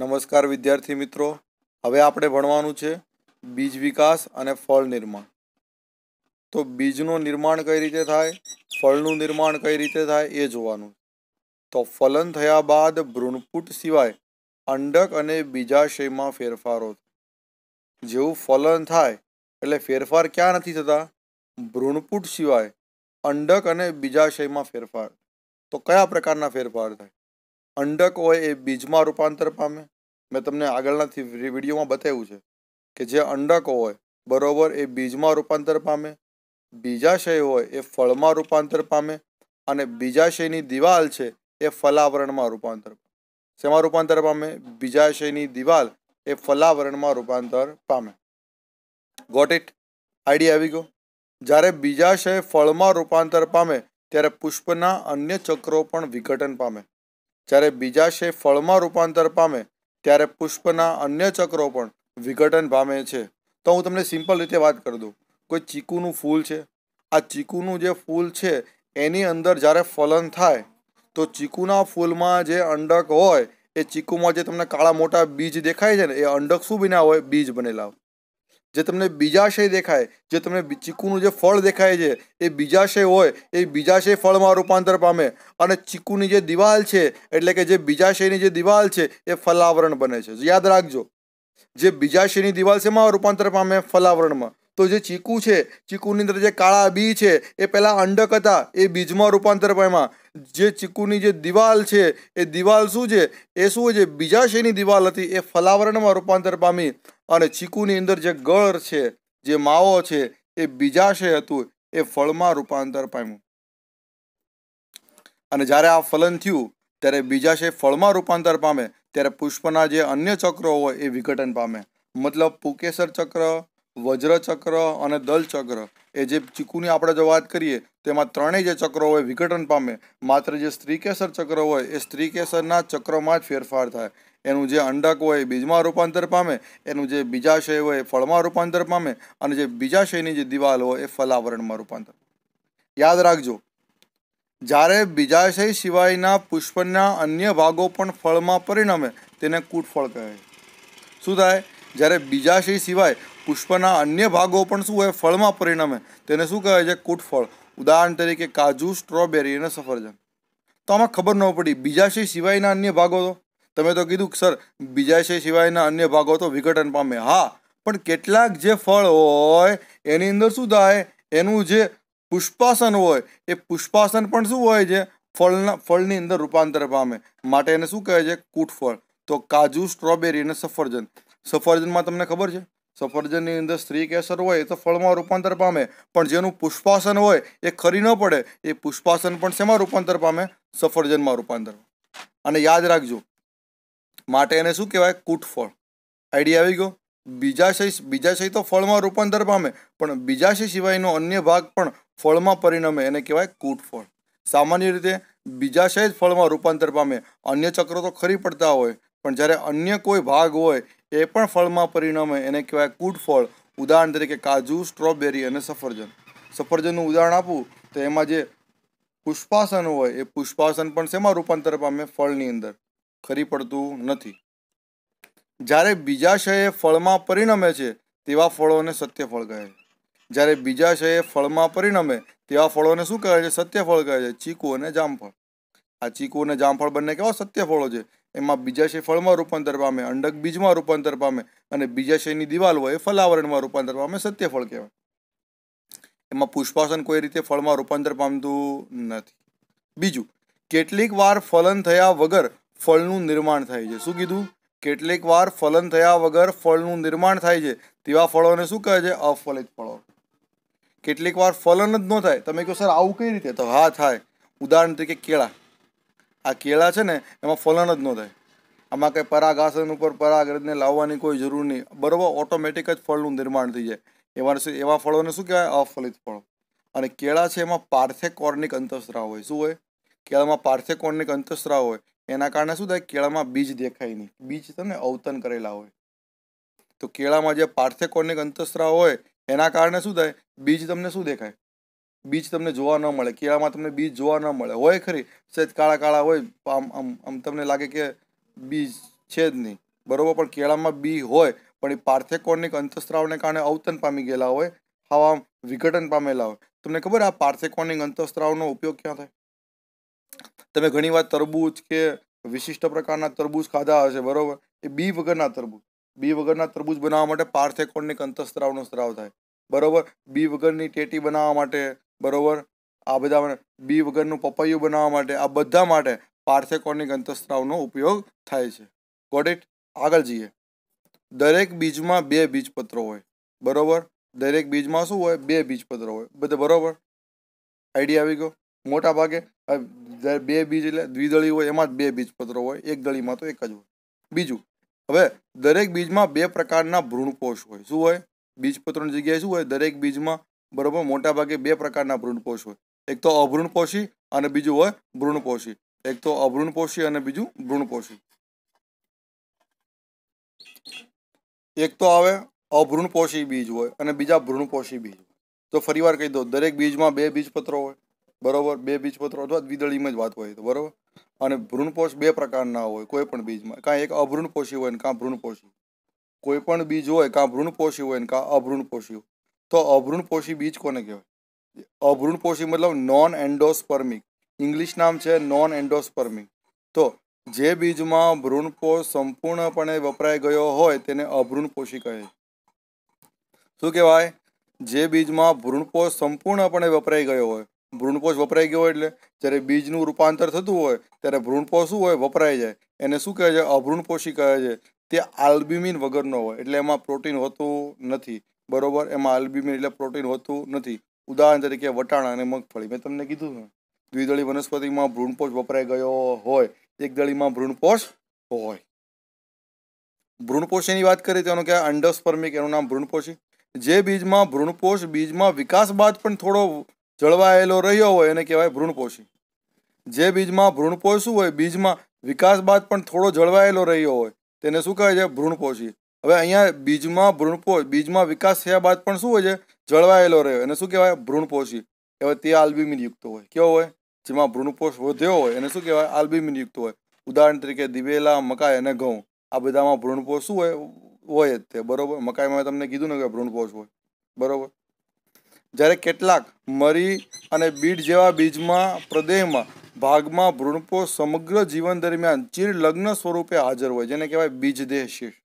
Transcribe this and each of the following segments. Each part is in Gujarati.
નમસ્કાર વિદ્યાર્થી મિત્રો હવે આપણે ભણવાનું છે બીજ વિકાસ અને ફળ નિર્માણ તો બીજનું નિર્માણ કઈ રીતે થાય ફળનું નિર્માણ કઈ રીતે થાય એ જોવાનું તો ફલન થયા બાદ ભ્રૂણપુટ સિવાય અંડક અને બીજાશયમાં ફેરફારો જેવું ફલન થાય એટલે ફેરફાર ક્યાં નથી થતા ભ્રૂણપુટ સિવાય અંડક અને બીજાશયમાં ફેરફાર તો કયા પ્રકારના ફેરફાર થાય અંડક હોય એ બીજમાં રૂપાંતર પામે મેં તમને આગળના વિડીયોમાં બતાવ્યું છે કે જે અંડક હોય બરોબર એ બીજમાં રૂપાંતર પામે બીજાશય હોય એ ફળમાં રૂપાંતર પામે અને બીજાશયની દિવાલ છે એ ફલાવરણમાં રૂપાંતર પામે શેમાં રૂપાંતર પામે બીજાશયની દિવાલ એ ફલાવરણમાં રૂપાંતર પામે ગોટ ઇટ આઈડિયા આવી ગયો જ્યારે બીજાશય ફળમાં રૂપાંતર પામે ત્યારે પુષ્પના અન્ય ચક્રો પણ વિઘટન પામે જ્યારે બીજા શે ફળમાં રૂપાંતર પામે ત્યારે પુષ્પના અન્ય ચક્રો પણ વિઘટન પામે છે તો હું તમને સિમ્પલ રીતે વાત કરી દઉં કોઈ ચીકુનું ફૂલ છે આ ચીકુનું જે ફૂલ છે એની અંદર જ્યારે ફલન થાય તો ચીકુના ફૂલમાં જે અંડક હોય એ ચીકુમાં જે તમને કાળા મોટા બીજ દેખાય છે ને એ અંડક શું બન્યા હોય બીજ બનેલા હોય જે તમને બીજાશય દેખાય જે તમને ચીકુનું જે ફળ દેખાય છે એ બીજાશય હોય એ બીજાશય ફળમાં રૂપાંતર પામે અને ચીકુની જે દિવાલ છે એટલે કે જે બીજાશયની જે દિવાલ છે એ ફલાવરણ બને છે યાદ રાખજો જે બીજાશયની દિવાલ છે એમાં રૂપાંતર પામે ફલાવરણમાં તો જે ચીકુ છે ચીકુની અંદર જે કાળા બી છે એ પહેલાં અંડક હતા એ બીજમાં રૂપાંતર પામ્યા જે ચીકુની જે દિવાલ છે એ દિવાલ શું છે એ શું છે બીજાશયની દિવાલ હતી એ ફલાવરણમાં રૂપાંતર પામી અને ચીકુની અંદર જે ગળ છે જે માવો છે એ બીજાશય હતું એ ફળમાં રૂપાંતર પામ્યું અને જ્યારે આ ફલન થયું ત્યારે બીજાશય ફળમાં રૂપાંતર પામે ત્યારે પુષ્પના જે અન્ય ચક્રો હોય એ વિઘટન પામે મતલબ પુકેસર ચક્ર વજ્ર ચક્ર અને દલ ચક્ર એ જે ચીકુની આપણે જો વાત કરીએ તેમાં ત્રણેય જે ચક્રો હોય વિઘટન પામે માત્ર જે સ્ત્રીકેસર ચક્ર હોય એ સ્ત્રીકેસરના ચક્રમાં જ ફેરફાર થાય એનું જે અંડક હોય બીજમાં રૂપાંતર પામે એનું જે બીજાશય હોય એ ફળમાં રૂપાંતર પામે અને જે બીજાશયની જે દિવાલ હોય એ ફલાવરણમાં રૂપાંતર યાદ રાખજો જ્યારે બીજાશય સિવાયના પુષ્પના અન્ય ભાગો પણ ફળમાં પરિણમે તેને કૂટફળ કહે શું થાય જ્યારે બીજાશય સિવાય પુષ્પના અન્ય ભાગો પણ શું હોય ફળમાં પરિણમે તેને શું કહે છે કૂટફળ ઉદાહરણ તરીકે કાજુ સ્ટ્રોબેરી અને સફરજન તો આમાં ખબર ન પડી બીજાશય સિવાયના અન્ય ભાગો તો તમે તો કીધું કે સર બીજાશય સિવાયના અન્ય ભાગો તો વિઘટન પામે હા પણ કેટલાક જે ફળ હોય એની અંદર શું થાય એનું જે પુષ્પાસન હોય એ પુષ્પાસન પણ શું હોય છે ફળના ફળની અંદર રૂપાંતર પામે માટે એને શું કહે છે કૂટફળ તો કાજુ સ્ટ્રોબેરી અને સફરજન સફરજનમાં તમને ખબર છે સફરજનની અંદર સ્ત્રી કેસર હોય એ તો ફળમાં રૂપાંતર પામે પણ જેનું પુષ્પાસન હોય એ ખરી ન પડે એ પુષ્પાસન પણ શેમાં રૂપાંતર પામે સફરજનમાં રૂપાંતર અને યાદ રાખજો માટે એને શું કહેવાય કૂટફળ આઈડિયા આવી ગયો બીજાશય બીજાશય તો ફળમાં રૂપાંતર પામે પણ બીજાશય સિવાયનો અન્ય ભાગ પણ ફળમાં પરિણમે એને કહેવાય કૂટફળ સામાન્ય રીતે બીજાશય જ ફળમાં રૂપાંતર પામે અન્ય ચક્રો તો ખરી પડતા હોય પણ જ્યારે અન્ય કોઈ ભાગ હોય એ પણ ફળમાં પરિણમે એને કહેવાય કૂટફળ ઉદાહરણ તરીકે કાજુ સ્ટ્રોબેરી અને સફરજન સફરજનનું ઉદાહરણ આપું તો એમાં જે પુષ્પાસન હોય એ પુષ્પાસન પણ શેમાં રૂપાંતર પામે ફળની અંદર ખરી પડતું નથી જ્યારે બીજાશયે ફળમાં પરિણમે છે તેવા ફળોને સત્યફળ કહે છે જ્યારે બીજાશયે ફળમાં પરિણમે તેવા ફળોને શું કહે છે સત્ય ફળ કહે છે ચીકુ અને જામફળ આ ચીકુ અને જામફળ બંને કેવા સત્ય ફળો છે એમાં બીજાશય ફળમાં રૂપાંતર પામે અંડક બીજમાં રૂપાંતર પામે અને બીજાશયની દિવાલ હોય એ ફલાવરણમાં રૂપાંતર પામે સત્ય ફળ કહેવાય એમાં પુષ્પાસન કોઈ રીતે ફળમાં રૂપાંતર પામતું નથી બીજું કેટલીક વાર ફલન થયા વગર ફળનું નિર્માણ થાય છે શું કીધું કેટલીક વાર ફલન થયા વગર ફળનું નિર્માણ થાય છે તેવા ફળોને શું કહે છે અફલિત ફળો કેટલીક વાર ફલન જ ન થાય તમે કહો સર આવું કઈ રીતે તો હા થાય ઉદાહરણ તરીકે કેળા આ કેળા છે ને એમાં ફલન જ ન થાય આમાં કંઈ પરાગાસન ઉપર પરાગરજને લાવવાની કોઈ જરૂર નહીં બરાબર ઓટોમેટિક જ ફળનું નિર્માણ થઈ જાય એવા એવા ફળોને શું કહેવાય અફલિત ફળો અને કેળા છે એમાં પાર્થેકોર્નિક અંતઃસ્ત્રાવ હોય શું હોય કેળામાં પાર્થેકોર્નિક અંતસ્ત્રાવ હોય એના કારણે શું થાય કેળામાં બીજ દેખાય નહીં બીજ તમને ને અવતન કરેલા હોય તો કેળામાં જે પાર્થેકોનિક અંતસ્ત્રાવ હોય એના કારણે શું થાય બીજ તમને શું દેખાય બીજ તમને જોવા ન મળે કેળામાં તમને બીજ જોવા ન મળે હોય ખરી સહેજ કાળા કાળા હોય આમ આમ આમ તમને લાગે કે બીજ છે જ નહીં બરાબર પણ કેળામાં બી હોય પણ એ પાર્થેકોનિક અંતસ્ત્રાવને કારણે અવતન પામી ગયેલા હોય હવા વિઘટન પામેલા હોય તમને ખબર આ પાર્થેકોનિક અંતસ્ત્રાવનો ઉપયોગ ક્યાં થાય તમે ઘણીવાર તરબૂચ કે વિશિષ્ટ પ્રકારના તરબૂચ ખાધા હશે બરોબર એ બી વગરના તરબૂચ બી વગરના તરબૂચ બનાવવા માટે પાર્થેકોણની કંતસ્ત્રાવનો સ્ત્રાવ થાય બરાબર બી વગરની ટેટી બનાવવા માટે બરાબર આ બધા બી વગરનું પપૈયું બનાવવા માટે આ બધા માટે પાર્થેકોણની કંતસ્ત્રાવનો ઉપયોગ થાય છે ગોટ ઇટ આગળ જઈએ દરેક બીજમાં બે બીજપત્રો હોય બરોબર દરેક બીજમાં શું હોય બે બીજપત્રો હોય બધે બરોબર આઈડિયા આવી ગયો મોટા ભાગે બે બીજ એટલે દ્વિદળી હોય એમાં જ બે બીજપત્રો હોય એક દળીમાં તો એક જ હોય બીજું હવે દરેક બીજમાં બે પ્રકારના ભ્રૂણકોષ હોય શું હોય બીજપત્રોની જગ્યાએ શું હોય દરેક બીજમાં બરાબર મોટાભાગે બે પ્રકારના ભ્રૂણકોષ હોય એક તો અભ્રૂણપોષી અને બીજું હોય ભ્રૂણપોષી એક તો અભ્રૂણપોષી અને બીજું ભ્રૂણપોષી એક તો આવે અભ્રૂણપોષી બીજ હોય અને બીજા ભ્રૂણપોષી બીજ હોય તો ફરીવાર કહી દો દરેક બીજમાં બે બીજપત્રો હોય બરાબર બે બીજપત્રો અથવા દ્વિદળીમાં જ વાત હોય તો બરાબર અને ભ્રૂણપોષ બે પ્રકારના હોય કોઈ પણ બીજમાં કાંઈ એક અભ્રૂણપોષી હોય ને કાં ભ્રૂણપોષી કોઈ પણ બીજ હોય કાં ભ્રૂણપોષી હોય ને કાં અભૃણપોષી હોય તો અભ્રૂણપોષી બીજ કોને કહેવાય અભ્રૂણપોષી મતલબ નોન એન્ડોસ્પર્મિક ઇંગ્લિશ નામ છે નોન એન્ડોસ્પર્મિક તો જે બીજમાં ભ્રૂણપોષ સંપૂર્ણપણે વપરાઈ ગયો હોય તેને અભ્રૂણપોષી કહે શું કહેવાય જે બીજમાં ભ્રૂણપોષ સંપૂર્ણપણે વપરાઈ ગયો હોય ભ્રૂણપોષ વપરાઈ ગયો હોય એટલે જ્યારે બીજનું રૂપાંતર થતું હોય ત્યારે ભ્રૂણપોષ શું હોય વપરાય જાય એને શું કહે છે અભ્રૂણપોષી કહે છે તે આલ્બિમિન વગરનો હોય એટલે એમાં પ્રોટીન હોતું નથી બરોબર એમાં આલ્બિમિન એટલે પ્રોટીન હોતું નથી ઉદાહરણ તરીકે વટાણા અને મગફળી મેં તમને કીધું ને દ્વિદળી વનસ્પતિમાં ભ્રૂણપોષ વપરાઈ ગયો હોય એક દળીમાં ભ્રૂણપોષ હોય ભ્રૂણપોષીની વાત કરીએ તેનું કે અંડસ્પર્મિક એનું નામ ભ્રૂણપોષી જે બીજમાં ભ્રૂણપોષ બીજમાં વિકાસ બાદ પણ થોડો જળવાયેલો રહ્યો હોય એને કહેવાય ભ્રૂણપોષી જે બીજમાં ભ્રૂણપોષ શું હોય બીજમાં વિકાસ બાદ પણ થોડો જળવાયેલો રહ્યો હોય તેને શું કહે છે ભ્રૂણપોષી હવે અહીંયા બીજમાં ભ્રૂણપોષ બીજમાં વિકાસ થયા બાદ પણ શું હોય છે જળવાયેલો રહ્યો એને શું કહેવાય ભ્રૂણપોષી હવે તે આલ્બિમીન યુક્ત હોય કેવો હોય જેમાં ભ્રૂણપોષ વધ્યો હોય એને શું કહેવાય આલ્બિમીન યુક્ત હોય ઉદાહરણ તરીકે દિવેલા મકાઈ અને ઘઉં આ બધામાં ભ્રૂણપોષ શું હોય હોય જ તે બરાબર મકાઈમાં તમને કીધું ને કે ભ્રૂણપોષ હોય બરાબર જ્યારે કેટલાક મરી અને બીડ જેવા બીજમાં પ્રદેહમાં ભાગમાં ભ્રૂણપો સમગ્ર જીવન દરમિયાન ચીર લગ્ન સ્વરૂપે હાજર હોય જેને કહેવાય બીજદેહ શીર્ષ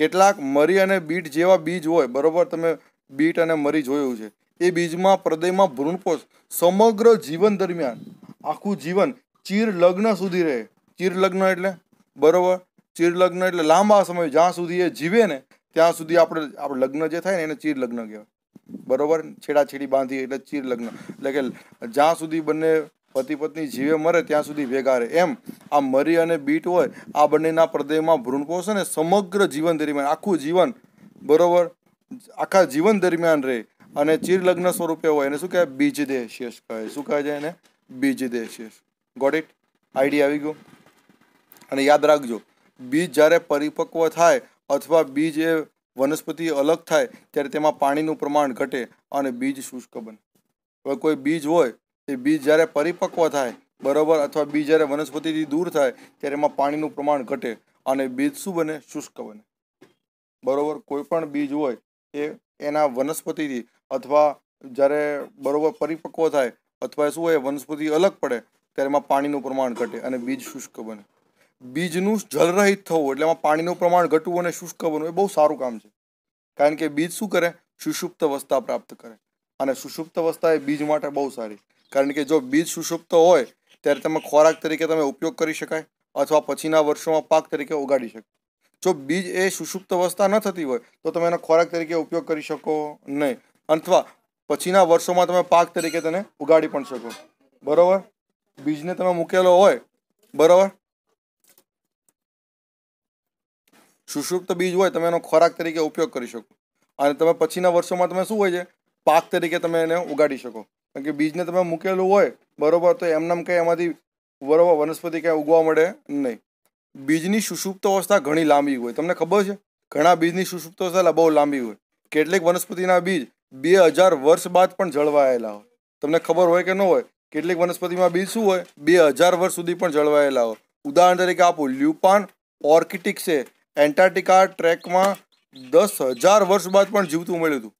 કેટલાક મરી અને બીટ જેવા બીજ હોય બરોબર તમે બીટ અને મરી જોયું છે એ બીજમાં પ્રદયમાં ભ્રૂણપોષ સમગ્ર જીવન દરમિયાન આખું જીવન ચીર લગ્ન સુધી રહે ચીર લગ્ન એટલે બરોબર ચીર લગ્ન એટલે લાંબા સમય જ્યાં સુધી એ જીવે ને ત્યાં સુધી આપણે આપણે લગ્ન જે થાય ને એને ચીર લગ્ન કહેવાય બરોબર છેડાછેડી બાંધી એટલે ચીર લગ્ન એટલે કે જ્યાં સુધી બંને પતિ પત્ની જીવે મરે ત્યાં સુધી ભેગા રહે એમ આ મરી અને બીટ હોય આ બંનેના પ્રદેયમાં ભ્રૂણપો ને સમગ્ર જીવન દરમિયાન આખું જીવન બરોબર આખા જીવન દરમિયાન રહે અને ચીરલગ્ન સ્વરૂપે હોય એને શું કહેવાય બીજદેહ શેષ કહે શું કહે છે એને બીજદેહ શેષ ગોટ ઇટ આઈડિયા આવી ગયો અને યાદ રાખજો બીજ જ્યારે પરિપક્વ થાય અથવા બીજ એ વનસ્પતિ અલગ થાય ત્યારે તેમાં પાણીનું પ્રમાણ ઘટે અને બીજ શુષ્ક બને હવે કોઈ બીજ હોય એ બીજ જ્યારે પરિપક્વ થાય બરાબર અથવા બીજ જ્યારે વનસ્પતિથી દૂર થાય ત્યારે એમાં પાણીનું પ્રમાણ ઘટે અને બીજ શું બને શુષ્ક બને બરાબર કોઈ પણ બીજ હોય એ એના વનસ્પતિથી અથવા જ્યારે બરાબર પરિપક્વ થાય અથવા શું હોય વનસ્પતિ અલગ પડે ત્યારે એમાં પાણીનું પ્રમાણ ઘટે અને બીજ શુષ્ક બને બીજનું જલરહિત થવું એટલે એમાં પાણીનું પ્રમાણ ઘટવું અને શુષ્ક બનવું એ બહુ સારું કામ છે કારણ કે બીજ શું કરે સુષુપ્ત અવસ્થા પ્રાપ્ત કરે અને સુષુપ્ત અવસ્થા એ બીજ માટે બહુ સારી કારણ કે જો બીજ સુષુપ્ત હોય ત્યારે તમે ખોરાક તરીકે તમે ઉપયોગ કરી શકાય અથવા પછીના વર્ષોમાં પાક તરીકે ઉગાડી શકાય જો બીજ એ સુષુપ્ત અવસ્થા ન થતી હોય તો તમે એનો ખોરાક તરીકે ઉપયોગ કરી શકો નહીં અથવા પછીના વર્ષોમાં તમે પાક તરીકે તેને ઉગાડી પણ શકો બરાબર બીજને તમે મૂકેલો હોય બરાબર સુષુપ્ત બીજ હોય તમે એનો ખોરાક તરીકે ઉપયોગ કરી શકો અને તમે પછીના વર્ષોમાં તમે શું હોય છે પાક તરીકે તમે એને ઉગાડી શકો કારણ કે બીજને તમે મૂકેલું હોય બરાબર તો એમનામ કંઈ એમાંથી બરોબર વનસ્પતિ કંઈ ઉગવા મળે નહીં બીજની સુષુપ્ત અવસ્થા ઘણી લાંબી હોય તમને ખબર છે ઘણા બીજની સુષુપ્ત અવસ્થા બહુ લાંબી હોય કેટલીક વનસ્પતિના બીજ બે હજાર વર્ષ બાદ પણ જળવાયેલા હોય તમને ખબર હોય કે ન હોય કેટલીક વનસ્પતિમાં બીજ શું હોય બે હજાર વર્ષ સુધી પણ જળવાયેલા હોય ઉદાહરણ તરીકે આપું લ્યુપાન ઓર્કિટિક છે એન્ટાર્ટિકા ટ્રેકમાં દસ હજાર વર્ષ બાદ પણ જીવતું મળ્યું હતું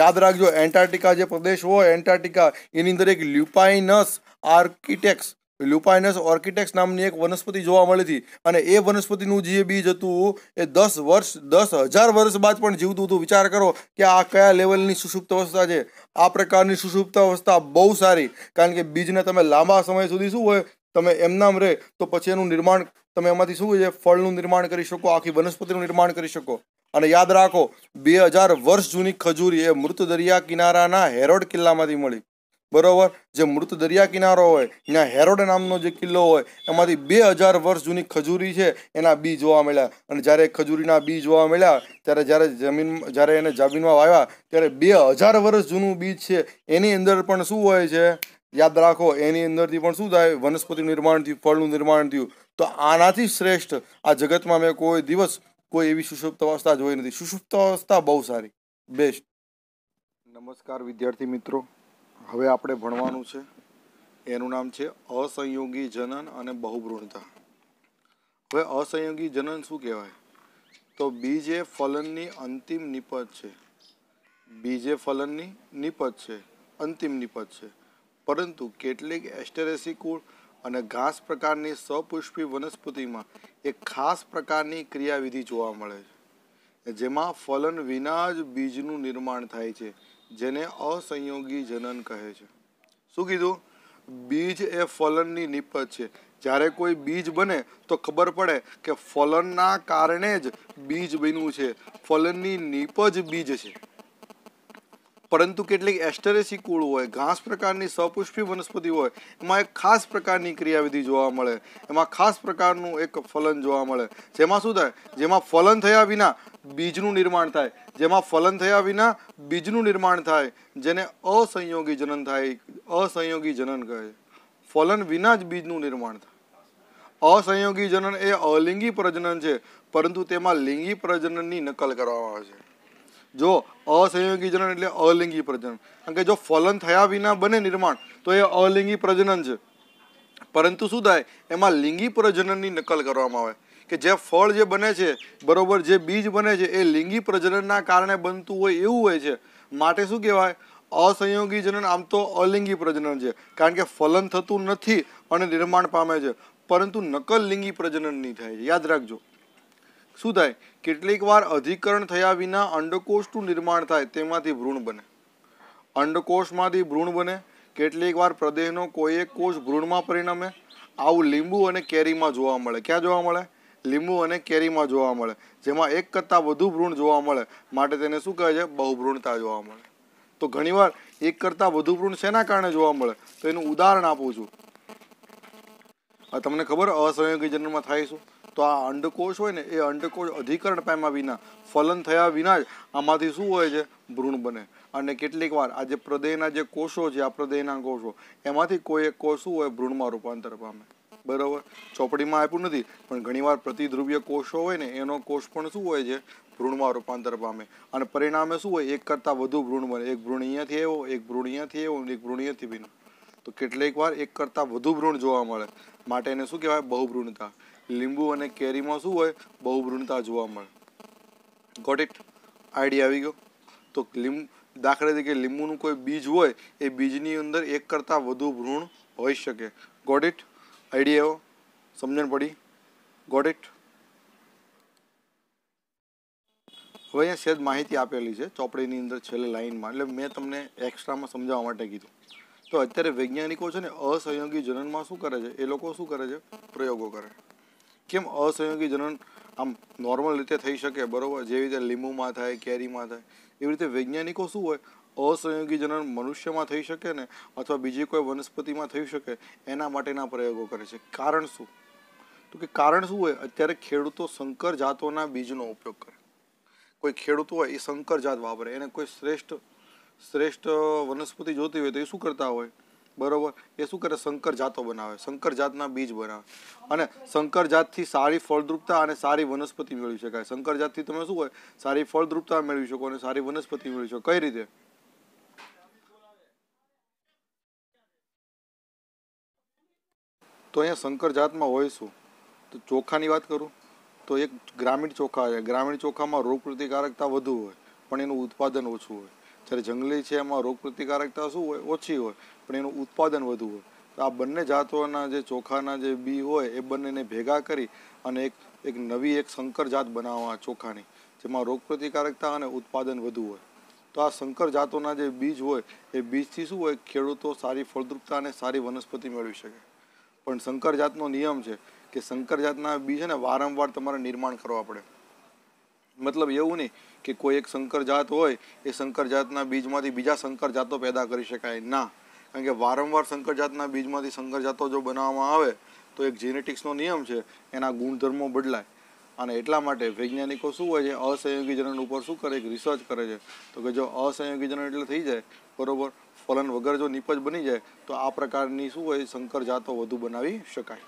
યાદ રાખજો એન્ટાર્ટિકા જે પ્રદેશ હોય એન્ટાર્ટિકા એની અંદર એક લ્યુપાઇનસ આર્કિટેક્સ લ્યુપાઇનસ ઓર્કિટેક્સ નામની એક વનસ્પતિ જોવા મળી હતી અને એ વનસ્પતિનું જે બીજ હતું એ દસ વર્ષ દસ હજાર વર્ષ બાદ પણ જીવતું હતું વિચાર કરો કે આ કયા લેવલની સુષુપ્ત અવસ્થા છે આ પ્રકારની સુષુપ્ત અવસ્થા બહુ સારી કારણ કે બીજને તમે લાંબા સમય સુધી શું હોય તમે એમનામ રહે તો પછી એનું નિર્માણ તમે એમાંથી શું છે ફળનું નિર્માણ કરી શકો આખી વનસ્પતિનું નિર્માણ કરી શકો અને યાદ રાખો બે હજાર વર્ષ જૂની ખજૂરી એ મૃત દરિયા કિનારાના હેરોડ કિલ્લામાંથી મળી બરોબર જે મૃત દરિયા કિનારો હોય ત્યાં હેરોડ નામનો જે કિલ્લો હોય એમાંથી બે હજાર વર્ષ જૂની ખજૂરી છે એના બી જોવા મળ્યા અને જ્યારે ખજૂરીના બી જોવા મળ્યા ત્યારે જ્યારે જમીન જ્યારે એને જમીનમાં વાવ્યા ત્યારે બે હજાર વર્ષ જૂનું બીજ છે એની અંદર પણ શું હોય છે યાદ રાખો એની અંદરથી પણ શું થાય વનસ્પતિ નિર્માણ થયું ફળનું નિર્માણ થયું તો આનાથી શ્રેષ્ઠ આ જગતમાં મેં કોઈ દિવસ કોઈ એવી સુષુપ્ત અવસ્થા જોઈ નથી સુષુપ્ત અવસ્થા બહુ સારી બેસ્ટ નમસ્કાર વિદ્યાર્થી મિત્રો હવે આપણે ભણવાનું છે એનું નામ છે અસંયોગી જનન અને બહુભ્રૂણતા હવે અસંયોગી જનન શું કહેવાય તો બીજ એ ફલનની અંતિમ નિપજ છે બીજ એ ફલનની નિપજ છે અંતિમ નિપજ છે પરંતુ કેટલીક એસ્ટેરેસી કુળ અને ઘાસ પ્રકારની સપુષ્પી વનસ્પતિમાં એક ખાસ પ્રકારની ક્રિયાવિધિ જોવા મળે છે જેમાં ફલન વિના જ બીજનું નિર્માણ થાય છે જેને અસંયોગી જનન કહે છે શું કીધું બીજ એ ફલનની નિપજ છે જ્યારે કોઈ બીજ બને તો ખબર પડે કે ફલનના કારણે જ બીજ બન્યું છે ફલનની નિપજ બીજ છે પરંતુ કેટલીક એસ્ટરેસી કુળ હોય ઘાસ પ્રકારની સપુષ્પી વનસ્પતિ હોય એમાં એક ખાસ પ્રકારની ક્રિયાવિધિ જોવા મળે એમાં ખાસ પ્રકારનું એક ફલન જોવા મળે જેમાં શું થાય જેમાં ફલન થયા વિના બીજનું નિર્માણ થાય જેમાં ફલન થયા વિના બીજનું નિર્માણ થાય જેને અસંયોગી જનન થાય અસંયોગી જનન કહે ફલન વિના જ બીજનું નિર્માણ થાય અસંયોગી જનન એ અલિંગી પ્રજનન છે પરંતુ તેમાં લિંગી પ્રજનનની નકલ કરવામાં આવે છે જો અસંયોગી જનન એટલે અલિંગી પ્રજનન કારણ કે જો ફલન થયા વિના બને નિર્માણ તો એ અલિંગી પ્રજનન છે પરંતુ શું થાય એમાં લિંગી પ્રજનનની નકલ કરવામાં આવે કે જે ફળ જે બને છે બરોબર જે બીજ બને છે એ લિંગી પ્રજનનના કારણે બનતું હોય એવું હોય છે માટે શું કહેવાય અસંયોગી જનન આમ તો અલિંગી પ્રજનન છે કારણ કે ફલન થતું નથી અને નિર્માણ પામે છે પરંતુ નકલ લિંગી પ્રજનનની થાય છે યાદ રાખજો શું થાય કેટલીક વાર અધિકરણ થયા વિના અંડકોષનું નિર્માણ થાય તેમાંથી ભ્રૂણ બને અંડકોષમાંથી ભ્રૂણ બને કેટલીક વાર પ્રદેહનો કોઈ એક કોષ ભ્રૂણમાં પરિણમે આવું લીંબુ અને કેરીમાં જોવા મળે ક્યાં જોવા મળે લીંબુ અને કેરીમાં જોવા મળે જેમાં એક કરતાં વધુ ભ્રૂણ જોવા મળે માટે તેને શું કહે છે બહુભ્રૂણતા જોવા મળે તો ઘણીવાર એક કરતાં વધુ ભ્રૂણ શેના કારણે જોવા મળે તો એનું ઉદાહરણ આપું છું તમને ખબર અસહયોગી જન્મમાં થાય શું તો આ અંડકોષ હોય ને એ અંડકોષ અધિકરણ પામ્યા વિના ફલન થયા વિના જ આમાંથી શું હોય છે ભ્રૂણ બને અને કેટલીક વાર આ જે પ્રદેયના જે કોષો છે આ પ્રદેયના કોષો એમાંથી કોઈ એક કોષ શું હોય ભ્રૂણમાં રૂપાંતર પામે બરાબર ચોપડીમાં આપ્યું નથી પણ ઘણીવાર પ્રતિધ્રુવીય કોષો હોય ને એનો કોષ પણ શું હોય છે ભ્રૂણમાં રૂપાંતર પામે અને પરિણામે શું હોય એક કરતાં વધુ ભ્રૂણ બને એક ભ્રૂણ અહીંયાથી એવો એક ભ્રૂણ અહીંયાથી એવો એક ભ્રૂણ અહીંયાથી બીનો તો કેટલીક વાર એક કરતાં વધુ ભ્રૂણ જોવા મળે માટે એને શું કહેવાય બહુભ્રૂણતા લીંબુ અને કેરીમાં શું હોય બહુ બહુભ્રૂણતા જોવા મળે ગોટ ઇટ આઈડિયા આવી ગયો તો લીંબુ દાખલા તરીકે લીંબુનું કોઈ બીજ હોય એ બીજની અંદર એક કરતાં વધુ ભ્રૂણ હોઈ શકે ગોટ ઇટ આઈડિયાઓ સમજણ પડી ગોટ ઇટ હવે અહીંયા સેજ માહિતી આપેલી છે ચોપડીની અંદર છેલ્લે લાઇનમાં એટલે મેં તમને એક્સ્ટ્રામાં સમજાવવા માટે કીધું તો અત્યારે વૈજ્ઞાનિકો છે ને અસહયોગી જનનમાં શું કરે છે એ લોકો શું કરે છે પ્રયોગો કરે છે કેમ અસહયોગી જનન આમ નોર્મલ રીતે થઈ શકે બરાબર જેવી રીતે લીંબુમાં થાય કેરીમાં થાય એવી રીતે વૈજ્ઞાનિકો શું હોય અસંયોગી જનન મનુષ્યમાં થઈ શકે ને અથવા બીજી કોઈ વનસ્પતિમાં થઈ શકે એના માટેના પ્રયોગો કરે છે કારણ શું તો કે કારણ શું હોય અત્યારે ખેડૂતો સંકર જાતોના બીજનો ઉપયોગ કરે કોઈ ખેડૂતો હોય એ સંકર જાત વાપરે એને કોઈ શ્રેષ્ઠ શ્રેષ્ઠ વનસ્પતિ જોતી હોય તો એ શું કરતા હોય બરોબર એ શું કરે શંકર જાતો બનાવે શંકર જાતના બીજ બનાવે અને શંકર જાતથી સારી ફળદ્રુપતા અને સારી વનસ્પતિ મેળવી શકાય શંકર જાતથી તમે શું હોય સારી ફળદ્રુપતા મેળવી શકો અને સારી વનસ્પતિ મેળવી શકો કઈ રીતે તો અહીંયા શંકર જાતમાં હોય શું તો ચોખાની વાત કરું તો એક ગ્રામીણ ચોખા છે ગ્રામીણ ચોખામાં રોગ પ્રતિકારકતા વધુ હોય પણ એનું ઉત્પાદન ઓછું હોય જ્યારે જંગલી છે એમાં રોગ પ્રતિકારકતા શું હોય ઓછી હોય પણ એનું ઉત્પાદન વધુ હોય તો આ બંને જાતોના જે ચોખાના જે બી હોય એ બંનેને ભેગા કરી અને એક એક નવી એક શંકર જાત બનાવવા ચોખાની જેમાં રોગપ્રતિકારકતા અને ઉત્પાદન વધુ હોય તો આ શંકર જાતોના જે બીજ હોય એ બીજથી શું હોય ખેડૂતો સારી ફળદ્રુપતા અને સારી વનસ્પતિ મેળવી શકે પણ શંકર જાતનો નિયમ છે કે શંકર જાતના બીજ છે ને વારંવાર તમારે નિર્માણ કરવા પડે મતલબ એવું નહીં કે કોઈ એક શંકર જાત હોય એ શંકર જાતના બીજમાંથી બીજા શંકર જાતો પેદા કરી શકાય ના કારણ કે વારંવાર શંકર જાતના બીજમાંથી શંકર જાતો જો બનાવવામાં આવે તો એક જીનેટિક્સનો નિયમ છે એના ગુણધર્મો બદલાય અને એટલા માટે વૈજ્ઞાનિકો શું હોય છે અસંયોગીજનન ઉપર શું કરે રિસર્ચ કરે છે તો કે જો અસંયોગીજનન એટલે થઈ જાય બરાબર ફલન વગર જો નિપજ બની જાય તો આ પ્રકારની શું હોય શંકર જાતો વધુ બનાવી શકાય